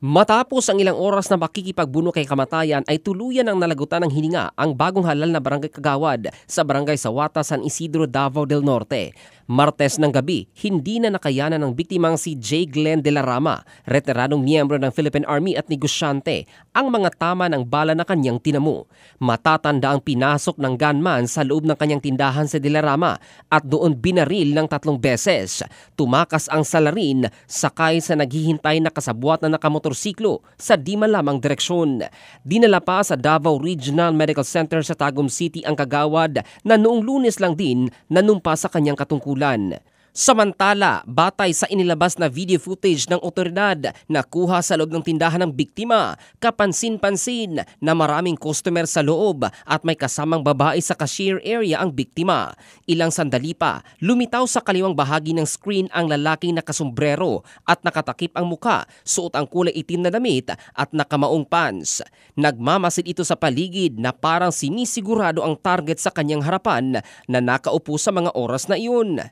Matapos ang ilang oras na makikipagbuno kay kamatayan ay tuluyan ang nalagutan ng hininga ang bagong halal na barangay kagawad sa barangay Sawata San Isidro, Davao del Norte. Martes ng gabi, hindi na nakayanan ng biktimang si J. Glenn de la Rama, retiradong miyembro ng Philippine Army at negosyante, ang mga tama ng bala na kanyang tinamo. Matatanda ang pinasok ng gunman sa loob ng kanyang tindahan sa si de la Rama at doon binaril ng tatlong beses. Tumakas ang salarin, sakay sa naghihintay na kasabwat na nakamotorsiklo sa di malamang direksyon. Dinala pa sa Davao Regional Medical Center sa Tagum City ang kagawad na noong lunes lang din nanumpa sa kanyang katungkulan Ulan Samantala, batay sa inilabas na video footage ng otoridad na kuha sa loob ng tindahan ng biktima, kapansin-pansin na maraming customer sa loob at may kasamang babae sa cashier area ang biktima. Ilang sandali pa, lumitaw sa kaliwang bahagi ng screen ang lalaking nakasumbrero at nakatakip ang muka, suot ang kulay itim na damit at nakamaong pants. Nagmamasid ito sa paligid na parang sinisigurado ang target sa kanyang harapan na nakaupo sa mga oras na iyon.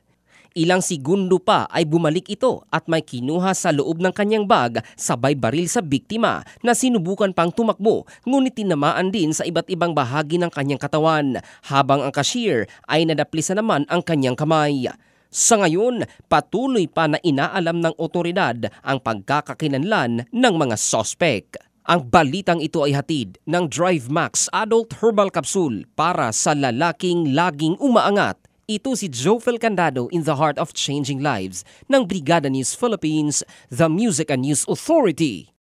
Ilang segundo pa ay bumalik ito at may kinuha sa loob ng kanyang bag sabay baril sa biktima na sinubukan pang tumakbo ngunit tinamaan din sa iba't ibang bahagi ng kanyang katawan habang ang cashier ay nadaplisa naman ang kanyang kamay. Sa ngayon, patuloy pa na inaalam ng otoridad ang pagkakakinanlan ng mga sospek. Ang balitang ito ay hatid ng Drive Max Adult Herbal Capsule para sa lalaking laging umaangat ito si Joe Candado in the Heart of Changing Lives ng Brigada News Philippines, the Music and News Authority.